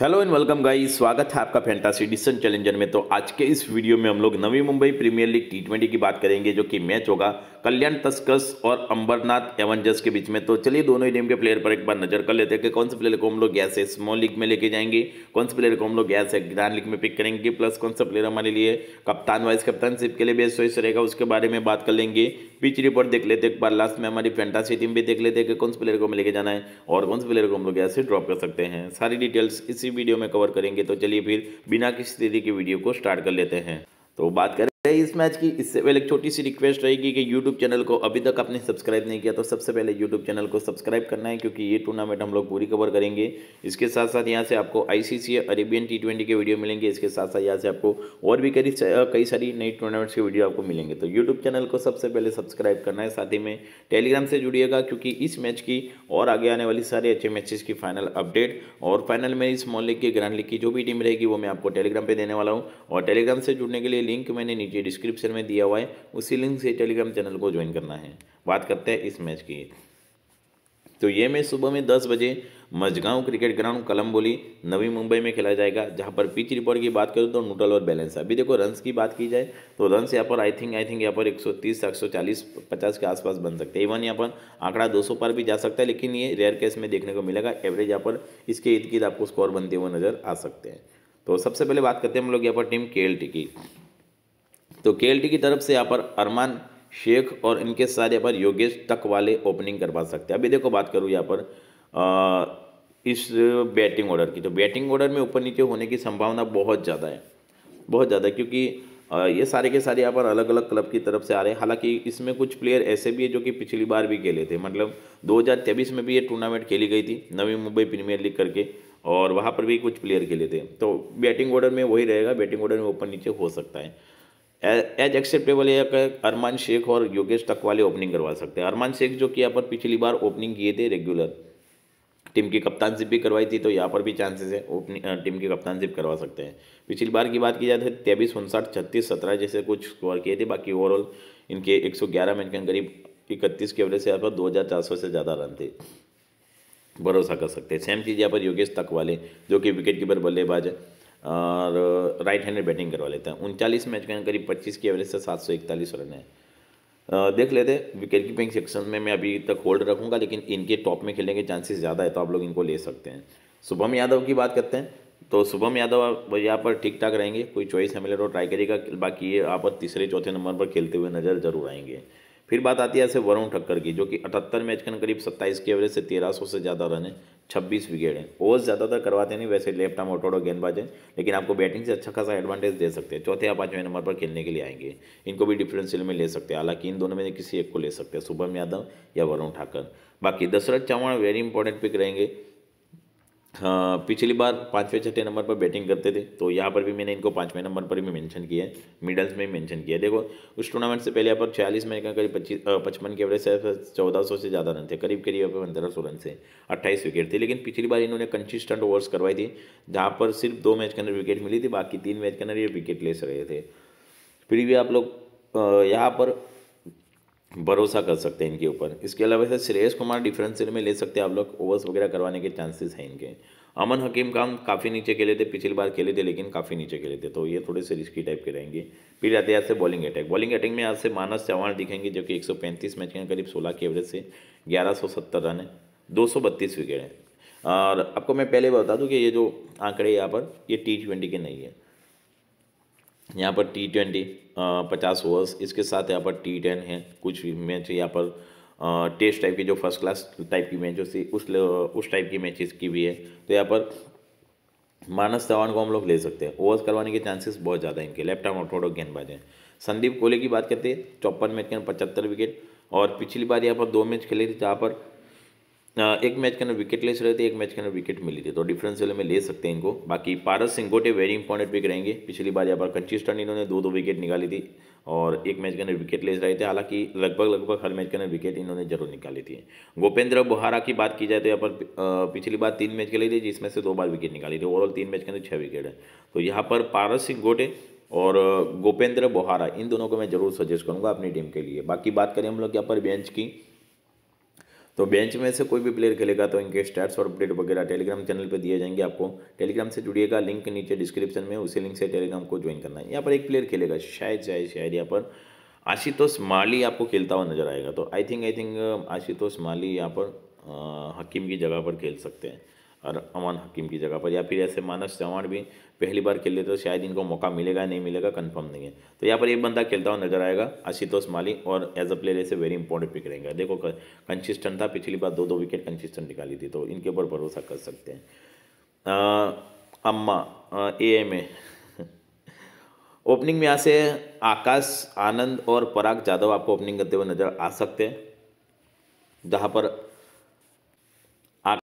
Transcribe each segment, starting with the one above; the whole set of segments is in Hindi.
हेलो एंड वेलकम गाइस स्वागत है आपका फैंटासी डिसन चैलेंजर में तो आज के इस वीडियो में हम लोग Navi Mumbai premier league T twenty की बात करेंगे जो कि मैच होगा कल्याण तस्कस और अंबरनाथ एवंजर्स के बीच में तो चलिए दोनों ही टीम के प्लेयर पर एक बार नजर कर लेते हैं कि कौन से प्लेयर को हम लोग गैस है स्मॉल लीग में लेके जाएंगे कौन से प्लेयर को हम लोग गैस है ग्रैंड लीग में पिक करेंगे प्लस कौन सा प्लेयर हमारे लिए कप्तान वाइस कप्तानशिप के लिए बेस्ट चॉइस रहेगा उसके बारे में बात कर लेंगे पिच रिपोर्ट देख लेते एक बार लास्ट में हमारी फैंटासी टीम भी देख लेते हैं कि कौन से प्लेयर को हमें लेके जाना है और कौन से प्लेयर को हम लोग से ड्रॉप कर सकते हैं सारी डिटेल्स इसी वीडियो में कवर करेंगे तो चलिए फिर बिना किसी तरीके की वीडियो को स्टार्ट कर लेते हैं तो बात करें इस मैच की इससे पहले एक छोटी सी रिक्वेस्ट रहेगी कि यूट्यूब चैनल को अभी तक आपने सब्सक्राइब नहीं किया तो सबसे पहले यूट्यूब चैनल को सब्सक्राइब करना है क्योंकि ये टूर्नामेंट हम लोग पूरी कवर करेंगे इसके साथ साथ यहाँ से आपको आईसीसी अरेबियन टी ट्वेंटी के वीडियो मिलेंगे इसके साथ साथ यहाँ से आपको और भी कई कई सारी नई टूर्नामेंट्स के वीडियो आपको मिलेंगे तो यूट्यूब चैनल को सबसे पहले सब्सक्राइब करना है साथ ही में टेलीग्राम से जुड़िएगा क्योंकि इस मैच की और आगे आने वाली सारे अच्छे मैचेस की फाइनल अपडेट और फाइनल में स्मॉल लीग की ग्रांड लीग की जो भी टीम रहेगी वो मैं आपको टेलीग्राम पर देने वाला हूँ और टेलीग्राम से जुड़ने के लिए लिंक मैंने नीचे नीचे डिस्क्रिप्शन में दिया हुआ है उसी लिंक से टेलीग्राम चैनल को ज्वाइन करना है बात करते हैं इस मैच की तो ये मैच सुबह में दस बजे मझगांव क्रिकेट ग्राउंड कलम्बोली नवी मुंबई में खेला जाएगा जहां पर पिच रिपोर्ट की बात करूँ तो न्यूट्रल और बैलेंस है अभी देखो रन्स की बात की जाए तो रन्स यहां पर आई थिंक आई थिंक यहां पर 130 140 50 के आसपास बन सकते हैं इवन यहां पर आंकड़ा 200 पर भी जा सकता है लेकिन ये रेयर केस में देखने को मिलेगा एवरेज यहाँ पर इसके इर्द गिर्द आपको स्कोर बनते हुए नजर आ सकते हैं तो सबसे पहले बात करते हैं हम लोग यहाँ पर टीम के की तो के की तरफ से यहाँ पर अरमान शेख और इनके साथ यहाँ पर योगेश तक वाले ओपनिंग करवा सकते हैं अभी देखो बात करूँ यहाँ पर आ, इस बैटिंग ऑर्डर की तो बैटिंग ऑर्डर में ऊपर नीचे होने की संभावना बहुत ज़्यादा है बहुत ज़्यादा क्योंकि आ, ये सारे के सारे यहाँ पर अलग अलग क्लब की तरफ से आ रहे हैं हालांकि इसमें कुछ प्लेयर ऐसे भी है जो कि पिछली बार भी खेले थे मतलब दो में भी ये टूर्नामेंट खेली गई थी नवी मुंबई प्रीमियर लीग करके और वहाँ पर भी कुछ प्लेयर खेले थे तो बैटिंग ऑर्डर में वही रहेगा बैटिंग ऑर्डर में ऊपर नीचे हो सकता है एज एक्सेप्टेबल है अरमान शेख और योगेश तक वाले ओपनिंग करवा सकते हैं अरमान शेख जो कि यहाँ पर पिछली बार ओपनिंग किए थे रेगुलर टीम की कप्तानशिप भी करवाई थी तो यहाँ पर भी चांसेस है ओपनिंग टीम की कप्तानशिप करवा सकते हैं पिछली बार की बात की जाए तो तेबीस उनसठ छत्तीस सत्रह जैसे कुछ स्कोर किए थे बाकी ओवरऑल इनके एक सौ ग्यारह मैच के करीब इकतीस के एवरेज से यहाँ पर दो हज़ार चार सौ से ज़्यादा रन थे भरोसा कर सकते हैं सेम चीज़ यहाँ पर योगेश तकवाले जो कि विकेट कीपर बल्लेबाज है और राइट हैंडेड बैटिंग करवा लेते हैं उनचालीस मैच के करीब पच्चीस की एवरेज से सात सौ इकतालीस रन है देख लेते विकेट कीपिंग सेक्शन में मैं अभी तक होल्ड रखूंगा लेकिन इनके टॉप में खेलने के चांसेस ज़्यादा है तो आप लोग इनको ले सकते हैं शुभम यादव की बात करते हैं तो शुभम यादव यहाँ पर ठीक ठाक रहेंगे कोई चॉइस है मिले तो ट्राई करेगा बाकी ये आप तीसरे चौथे नंबर पर खेलते हुए नज़र जरूर आएंगे फिर बात आती है ऐसे वरुण ठक्कर की जो कि अठहत्तर मैच के करीब सत्ताईस की एवरेज से तेरह सौ से ज़्यादा रन है छब्बीस विकेट हैं ओवर्स ज़्यादातर करवाते नहीं वैसे लेफ्ट आर्म ऑटोडो गेंदबाज है लेकिन आपको बैटिंग से अच्छा खासा एडवांटेज दे सकते हैं चौथे या पाँचवें नंबर पर खेलने के लिए आएंगे इनको भी डिफरेंशियल में ले सकते हैं हालांकि इन दोनों में किसी एक को ले सकते हैं शुभम यादव या वरुण ठाकर बाकी Dashrath Chauhan very important pick रहेंगे हाँ, पिछली बार पाँचवें छठे नंबर पर बैटिंग करते थे तो यहाँ पर भी मैंने इनको पाँचवें नंबर पर भी मेंशन किया है मिडल्स में मेंशन किया है देखो उस टूर्नामेंट से पहले यहाँ पर छियालीस मैच का करीब पच्चीस पचपन के एवरेज से चौदह सौ से ज़्यादा रन थे करीब करीब यहाँ पर पंद्रह सौ रन से अट्ठाईस विकेट थे लेकिन पिछली बार इन्होंने कंसिस्टेंट ओवर्स करवाई थी जहाँ पर सिर्फ दो मैच के अंदर विकेट मिली थी बाकी तीन मैच के अंदर ये विकेट ले रहे थे फिर भी आप लोग यहाँ पर भरोसा कर सकते हैं इनके ऊपर इसके अलावा सर श्रेयस कुमार डिफरेंशियल में ले सकते हैं आप लोग ओवर्स वगैरह करवाने के चांसेस हैं इनके अमन हकीम काम काफ़ी नीचे खेले थे पिछली बार खेले थे लेकिन काफ़ी नीचे खेले थे तो ये थोड़े से रिस्की टाइप के रहेंगे फिर जाते हैं आज से बॉलिंग अटैक बॉलिंग अटैक में आज से मानस चौहान दिखेंगे जो कि एक मैच के करीब सोलह के एवरेज से ग्यारह रन है दो विकेट हैं और आपको मैं पहले बता दूँ कि ये जो आंकड़े यहाँ पर ये टी ट्वेंटी के नहीं है यहाँ पर टी ट्वेंटी पचास ओवर्स इसके साथ यहाँ पर टी टेन है कुछ मैच यहाँ पर टेस्ट टाइप की जो फर्स्ट क्लास टाइप की मैच होती उस उस टाइप की मैचेस की भी है तो यहाँ पर मानस धवन को हम लोग ले सकते हैं ओवर्स करवाने के चांसेस बहुत ज़्यादा इनके लेफ्ट आर्म ऑटोडो गेंदबाज हैं संदीप कोहली की बात करते हैं चौपन मैच के पचहत्तर विकेट और पिछली बार यहाँ पर दो मैच खेले थे जहाँ पर एक मैच के अंदर विकेट लेस रहे थे एक मैच के अंदर विकेट मिली थी तो डिफरेंस जिले में ले सकते हैं इनको बाकी पारस सिंह गोटे वेरी इंपॉर्टेंट विक रहेंगे पिछली बार यहाँ पर कंसिस्टेंट इन्होंने दो दो विकेट निकाली थी और एक मैच के अंदर विकेट लेस रहे थे हालांकि लगभग लगभग हर मैच के अंदर विकेट इन्होंने जरूर निकाली थी गोपेंद्र बुहारा की बात की जाए तो यहाँ पर पिछली बार तीन मैच खेले थे जिसमें से दो बार विकेट निकाली थी ओवरऑल तीन मैच के अंदर छः विकेट है तो यहाँ पर पारस सिंह गोटे और गोपेंद्र बोहारा इन दोनों को मैं जरूर सजेस्ट करूँगा अपनी टीम के लिए बाकी बात करें हम लोग यहाँ पर बेंच की तो बेंच में से कोई भी प्लेयर खेलेगा तो इनके स्टैट्स और अपडेट वगैरह टेलीग्राम चैनल पर दिए जाएंगे आपको टेलीग्राम से जुड़िएगा लिंक नीचे डिस्क्रिप्शन में उसी लिंक से टेलीग्राम को ज्वाइन करना है यहाँ पर एक प्लेयर खेलेगा शायद शायद शायद यहाँ पर आशुतोष माली आपको खेलता हुआ नजर आएगा तो I think I think Ashutosh Mali यहाँ पर हकीम की जगह पर खेल सकते हैं और अमान हकीम की जगह पर या फिर ऐसे मानस चौहान भी पहली बार खेल लेते तो शायद इनको मौका मिलेगा नहीं मिलेगा कंफर्म नहीं है तो यहाँ पर एक बंदा खेलता हुआ नजर आएगा आशुतोष माली और एज अ प्लेयर ऐसे वेरी इंपॉर्टेंट पिक रहेंगे देखो कंसिस्टेंट था पिछली बार दो दो विकेट कंसिस्टेंट निकाली थी तो इनके ऊपर भरोसा कर सकते हैं अम्मा ए एम ए ओपनिंग में यहाँ से आकाश आनंद और पराग जादव आपको ओपनिंग करते हुए नजर आ सकते हैं जहाँ पर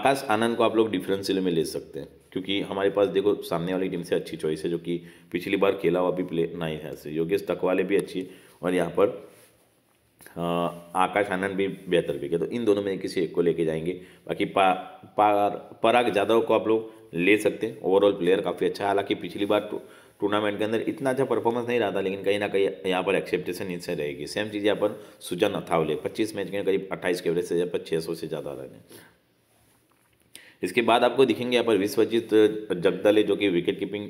आकाश आनंद को आप लोग डिफरेंशियल में ले सकते हैं क्योंकि हमारे पास देखो सामने वाली टीम से अच्छी चॉइस है जो कि पिछली बार खेला हुआ भी प्ले नहीं है ऐसे योगेश तकवाले भी अच्छी है और यहाँ पर आ, आकाश आनंद भी बेहतर भी है तो इन दोनों में किसी एक को लेके जाएंगे बाकी पा, पा, पराग यादव को आप लोग ले सकते हैं ओवरऑल प्लेयर काफ़ी अच्छा है हालांकि पिछली बार टूर्नामेंट तो के अंदर इतना अच्छा परफॉर्मेंस नहीं रहा था लेकिन कहीं ना कहीं यहाँ पर एक्सेप्टेशन इनसे रहेगी सेम चीज़ यहाँ पर सुजन अथावले पच्चीस मैच के करीब अट्ठाईस के एवरेज से यहाँ पर छः सौ से ज़्यादा रहने इसके बाद आपको दिखेंगे यहाँ पर विश्वजीत जगदले जो कि विकेट कीपिंग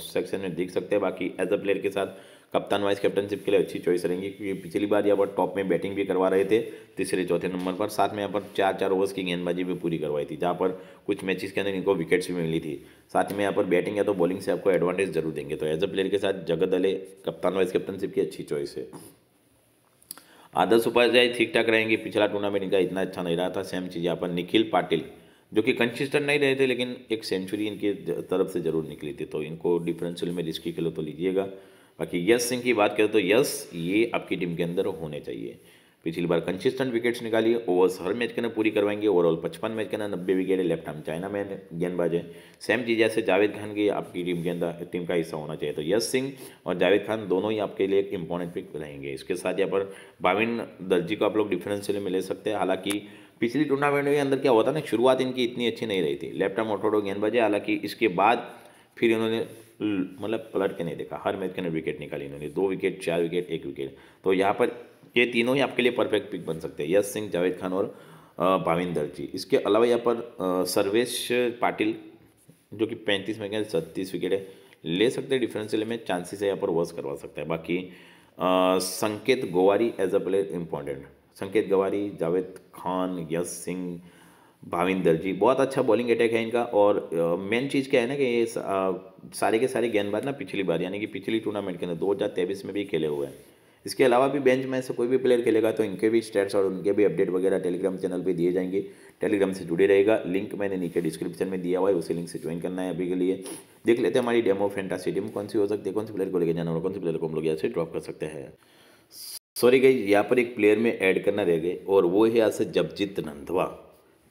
सेक्शन में दिख सकते हैं बाकी एज अ प्लेयर के साथ कप्तान वाइस कैप्टनशिप के लिए अच्छी चॉइस रहेंगी क्योंकि पिछली बार यहाँ पर टॉप में बैटिंग भी करवा रहे थे तीसरे चौथे नंबर पर साथ में यहाँ पर चार चार ओवर्स की गेंदबाजी भी पूरी करवाई थी जहाँ पर कुछ मैचेस के अंदर इनको विकेट्स भी मिली थी साथ में यहाँ पर बैटिंग या तो बॉलिंग से आपको एडवांटेज जरूर देंगे तो एज अ प्लेयर के साथ जगत अले कप्तान वाइस कैप्टनशिप की अच्छी चॉइस है आदर्श उपाध्याय ठीक ठाक रहेंगे पिछला टूर्नामेंट इनका इतना अच्छा नहीं रहा था सेम चीज़ यहाँ पर निखिल पाटिल जो कि कंसिस्टेंट नहीं रहे थे लेकिन एक सेंचुरी इनकी तरफ से ज़रूर निकली थी तो इनको डिफरेंशियल में रिस्की खेलो तो लीजिएगा बाकी यश सिंह की बात करें तो यस ये आपकी टीम के अंदर होने चाहिए पिछली बार कंसिस्टेंट विकेट्स निकाली ओवर्स हर मैच के ना पूरी करवाएंगे ओवरऑल पचपन मैच के ना नब्बे विकेट है लेफ्ट हम चाइना में गेंदबाज है सेम चीज़ जैसे जावेद खान की आपकी टीम के अंदर टीम का हिस्सा होना चाहिए तो यश सिंह और जावेद खान दोनों ही आपके लिए एक इम्पोर्टेंट पिक रहेंगे इसके साथ यहाँ पर बाविन दर्जी को आप लोग डिफरेंशियल में ले सकते हैं हालांकि पिछली टूर्नामेंट के अंदर क्या हुआ था ना शुरुआत इनकी इतनी अच्छी नहीं रही थी लेफ्ट आर्म ऑटोडो गेंदबाजी हालांकि इसके बाद फिर इन्होंने मतलब पलट के नहीं देखा हर मैच के अंदर विकेट निकाली इन्होंने दो विकेट चार विकेट एक विकेट तो यहाँ पर ये तीनों ही आपके लिए परफेक्ट पिक बन सकते हैं यश सिंह जावेद खान और भाविंदर जी इसके अलावा यहाँ पर सर्वेश पाटिल जो कि पैंतीस में गए छत्तीस विकेट है ले सकते हैं डिफरेंशियल में चांसेस है यहाँ पर वर्स करवा सकते हैं बाकी Sanket Gowari as a player important Sanket Gawari Javed Khan यश सिंह भाविंदर जी बहुत अच्छा बॉलिंग अटैक है इनका और मेन चीज़ क्या है ना कि ये सारे के सारे गेंदबाज ना पिछली बार यानी कि पिछली टूर्नामेंट के अंदर दो हज़ार तेईस में भी खेले हुए हैं इसके अलावा भी बेंच में से कोई भी प्लेयर खेलेगा तो इनके भी स्टेट्स और उनके भी अपडेट वगैरह टेलीग्राम चैनल पे दिए जाएंगे टेलीग्राम से जुड़े रहेगा लिंक मैंने नीचे डिस्क्रिप्शन में दिया हुआ है उसी लिंक से ज्वाइन करना है अभी के लिए देख लेते हैं हमारी डेमो फेंटासी टीम कौन सी हो सकती है कौन सी प्लेयर को लेकर जाना और कौन से प्लेयर को हम लोग यहाँ से ड्रॉप कर सकते हैं सॉरी गई यहाँ पर एक प्लेयर में ऐड करना रह गए और वो है यहाँ से जबजीत नंदवा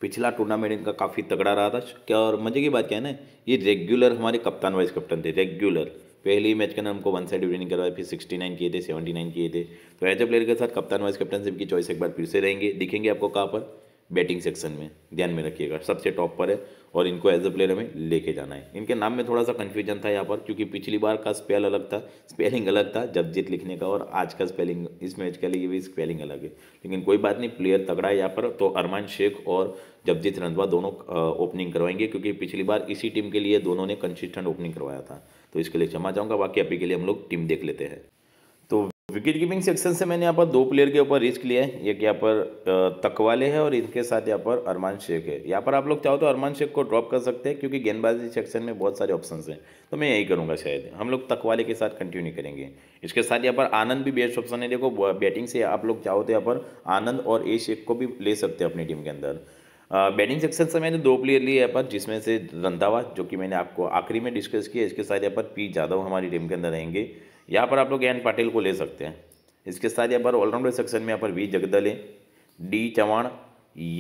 पिछला टूर्नामेंट इनका काफ़ी तगड़ा रहा था क्या और मजे की बात क्या है ना ये रेगुलर हमारे कप्तान वाइस कप्तान थे रेगुलर पहले ही मैच के अंदर हमको वन साइड विनिंग करवाए फिर सिक्सटी नाइन किए थे सेवेंटी नाइन किए थे तो ऐसे प्लेयर के साथ कप्तान वाइस कप्टनशिप की चॉइस एक बार फिर से रहेंगे दिखेंगे आपको कहाँ पर बैटिंग सेक्शन में ध्यान में रखिएगा सबसे टॉप पर है और इनको एज अ प्लेयर हमें लेके जाना है इनके नाम में थोड़ा सा कन्फ्यूजन था यहाँ पर क्योंकि पिछली बार का स्पेल अलग था स्पेलिंग अलग था जीत लिखने का और आज का स्पेलिंग इस मैच के लिए भी स्पेलिंग अलग है लेकिन कोई बात नहीं प्लेयर तगड़ा है यहाँ पर तो अरमान शेख और जबजीत रंधवा दोनों ओपनिंग करवाएंगे क्योंकि पिछली बार इसी टीम के लिए दोनों ने कंसिस्टेंट ओपनिंग करवाया था तो इसके लिए क्षमा चाहूँगा बाकी अभी के लिए हम लोग टीम देख लेते हैं विकेट कीपिंग सेक्शन से मैंने यहाँ पर दो प्लेयर के ऊपर रिस्क लिया है एक यहाँ पर तकवाले है और इनके साथ यहाँ पर अरमान शेख है यहाँ पर आप लोग चाहो तो अरमान शेख को ड्रॉप कर सकते हैं क्योंकि गेंदबाजी सेक्शन में बहुत सारे ऑप्शंस हैं तो मैं यही करूँगा शायद हम लोग तकवाले के साथ कंटिन्यू करेंगे इसके साथ यहाँ पर आनंद भी बेस्ट ऑप्शन है देखो बैटिंग से आप लोग चाहो तो यहाँ पर आनंद और ए शेख को भी ले सकते हैं अपनी टीम के अंदर बैटिंग सेक्शन से मैंने दो प्लेयर लिए यहाँ पर जिसमें से रंधावा जो कि मैंने आपको आखिरी में डिस्कस किया इसके साथ यहाँ पर पी जाधव हमारी टीम के अंदर रहेंगे यहाँ पर आप लोग एन पाटिल को ले सकते हैं इसके साथ यहाँ पर ऑलराउंडर सेक्शन में यहाँ पर वी जगदले डी चौहान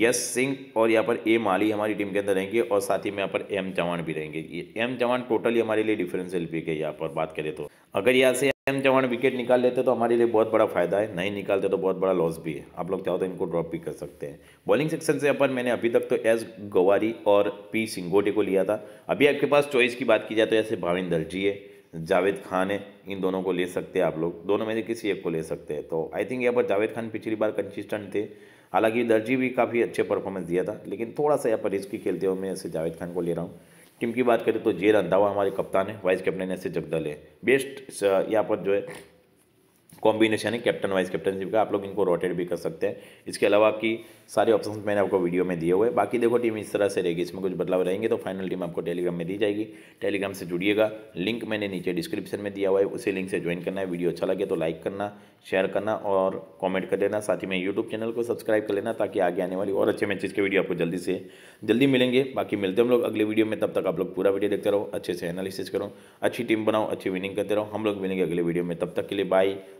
यस सिंह और यहाँ पर ए माली हमारी टीम के अंदर रहेंगे और साथ ही में यहाँ पर एम चवान भी रहेंगे ये एम चौहान टोटली हमारे लिए एल पी के यहाँ पर बात करें तो अगर यहाँ से एम चवान विकेट निकाल लेते तो हमारे लिए बहुत बड़ा फायदा है नहीं निकालते तो बहुत बड़ा लॉस भी है आप लोग चाहो तो इनको ड्रॉप भी कर सकते हैं बॉलिंग सेक्शन से अपन मैंने अभी तक तो एस गवारी और पी सिंगोटे को लिया था अभी आपके पास चॉइस की बात की जाए तो ऐसे भाविंदर जी है जावेद खान है इन दोनों को ले सकते हैं आप लोग दोनों में से किसी एक को ले सकते हैं तो आई थिंक यहाँ पर जावेद खान पिछली बार कंसिस्टेंट थे हालांकि दर्जी भी काफ़ी अच्छे परफॉर्मेंस दिया था लेकिन थोड़ा सा यहाँ पर रिस्की खेलते हुए मैं ऐसे जावेद खान को ले रहा हूँ टीम की बात करें तो जे रंधावा हमारे कप्तान है वाइस कैप्टन ऐसे जगदल है बेस्ट uh, यहाँ पर जो है कॉम्बिनेशन है कैप्टन वाइस कैप्टनशिप का आप लोग इनको रोटेट भी कर सकते हैं इसके अलावा आपकी सारे ऑप्शन मैंने आपको वीडियो में दिए हुए बाकी देखो टीम इस तरह से रहेगी इसमें कुछ बदलाव रहेंगे तो फाइनल टीम आपको टेलीग्राम में दी जाएगी टेलीग्राम से जुड़िएगा लिंक मैंने नीचे डिस्क्रिप्शन में दिया हुआ है उसी लिंक से ज्वाइन करना है वीडियो अच्छा लगे तो लाइक करना शेयर करना और कॉमेंट कर देना साथ ही में यूट्यूब चैनल को सब्सक्राइब कर लेना ताकि आगे आने वाली और अच्छे मैचेज के वीडियो आपको जल्दी से जल्दी मिलेंगे बाकी मिलते हम लोग अगले वीडियो में तब तक आप लोग पूरा वीडियो देखते रहो अच्छे से एनालिसिस करो अच्छी टीम बनाओ अच्छी विनिंग करते रहो हम लोग मिलेंगे अगले वीडियो में तब तक के लिए बाई